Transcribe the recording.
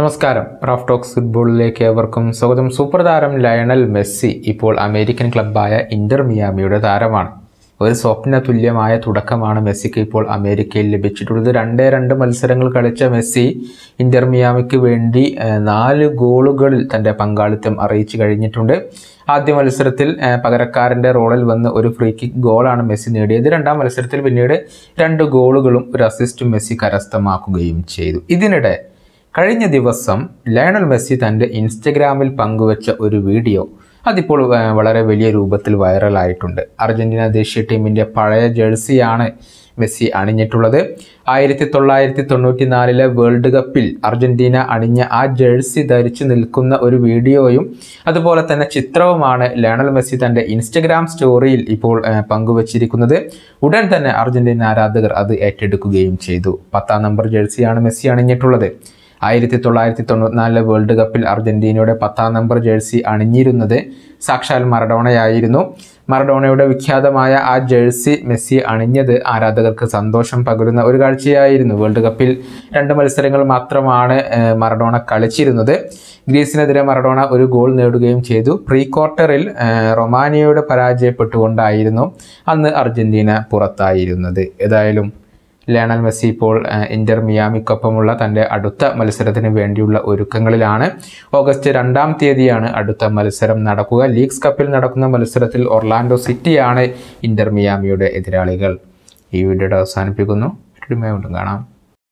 നമസ്കാരം Raf talks ഫുട്ബോളിലേക്ക് ഏവർക്കും സ്വാഗതം സൂപ്പർ താരം ലയണൽ മെസ്സി ഇപ്പോൾ അമേരിക്കൻ ക്ലബ്ബായ ഇന്റർ മിയാമിയുടെ താരമാണ് ഒരു സ്വപ്ന തുല്യമായ തുടക്കമാണ് മെസ്സിക്ക് ഇപ്പോൾ അമേരിക്കയിൽ ലഭിച്ചിട്ടുള്ളത് രണ്ടേ രണ്ട് മത്സരങ്ങൾ കളിച്ച മെസ്സി ഇന്റർ മിയാമിക്ക് വേണ്ടി നാല് ഗോളുകളിൽ തൻ്റെ പങ്കാളിത്തം അറിയിച്ചു കഴിഞ്ഞിട്ടുണ്ട് ആദ്യ മത്സരത്തിൽ പകരക്കാരൻ്റെ റോളിൽ വന്ന് ഒരു ഫ്രീ കിക്ക് ഗോളാണ് മെസ്സി നേടിയത് രണ്ടാം മത്സരത്തിൽ പിന്നീട് രണ്ട് ഗോളുകളും ഒരു അസിസ്റ്റും മെസ്സി കരസ്ഥമാക്കുകയും ചെയ്തു ഇതിനിടെ കഴിഞ്ഞ ദിവസം ലയണൽ മെസ്സി തൻ്റെ ഇൻസ്റ്റഗ്രാമിൽ പങ്കുവച്ച ഒരു വീഡിയോ അതിപ്പോൾ വളരെ വലിയ രൂപത്തിൽ വൈറലായിട്ടുണ്ട് അർജൻറ്റീന ദേശീയ ടീമിൻ്റെ പഴയ ജേഴ്സിയാണ് മെസ്സി അണിഞ്ഞിട്ടുള്ളത് ആയിരത്തി തൊള്ളായിരത്തി തൊണ്ണൂറ്റി നാലിലെ വേൾഡ് കപ്പിൽ അർജൻറ്റീന അണിഞ്ഞ ആ ജേഴ്സി ധരിച്ചു നിൽക്കുന്ന ഒരു വീഡിയോയും അതുപോലെ തന്നെ ചിത്രവുമാണ് ലയണൽ മെസ്സി തൻ്റെ ഇൻസ്റ്റഗ്രാം സ്റ്റോറിയിൽ ഇപ്പോൾ പങ്കുവച്ചിരിക്കുന്നത് ഉടൻ തന്നെ അർജൻറ്റീന ആരാധകർ അത് ഏറ്റെടുക്കുകയും ചെയ്തു പത്താം നമ്പർ ജേഴ്സിയാണ് മെസ്സി അണിഞ്ഞിട്ടുള്ളത് ആയിരത്തി തൊള്ളായിരത്തി തൊണ്ണൂറ്റിനാലിലെ വേൾഡ് കപ്പിൽ അർജന്റീനയുടെ പത്താം നമ്പർ ജേഴ്സി അണിഞ്ഞിരുന്നത് സാക്ഷാൽ മറഡോണയായിരുന്നു മറഡോണയുടെ വിഖ്യാതമായ ആ ജേഴ്സി മെസ്സി അണിഞ്ഞത് ആരാധകർക്ക് സന്തോഷം പകരുന്ന ഒരു കാഴ്ചയായിരുന്നു വേൾഡ് കപ്പിൽ രണ്ട് മത്സരങ്ങൾ മാത്രമാണ് മറഡോണ കളിച്ചിരുന്നത് ഗ്രീസിനെതിരെ മറഡോണ ഒരു ഗോൾ നേടുകയും ചെയ്തു പ്രീ ക്വാർട്ടറിൽ റൊമാനിയയോട് പരാജയപ്പെട്ടുകൊണ്ടായിരുന്നു അന്ന് അർജന്റീന പുറത്തായിരുന്നത് ഏതായാലും ലയണൽ മെസ്സി ഇപ്പോൾ ഇന്റർ മിയാമിക്കൊപ്പമുള്ള തൻ്റെ അടുത്ത മത്സരത്തിന് വേണ്ടിയുള്ള ഒരുക്കങ്ങളിലാണ് ഓഗസ്റ്റ് രണ്ടാം തീയതിയാണ് അടുത്ത മത്സരം നടക്കുക ലീഗ്സ് കപ്പിൽ നടക്കുന്ന മത്സരത്തിൽ ഒർലാൻഡോ സിറ്റിയാണ് ഇന്റർ മിയാമിയുടെ എതിരാളികൾ ഈ വീഡിയോയുടെ അവസാനിപ്പിക്കുന്നു വീണ്ടും കാണാം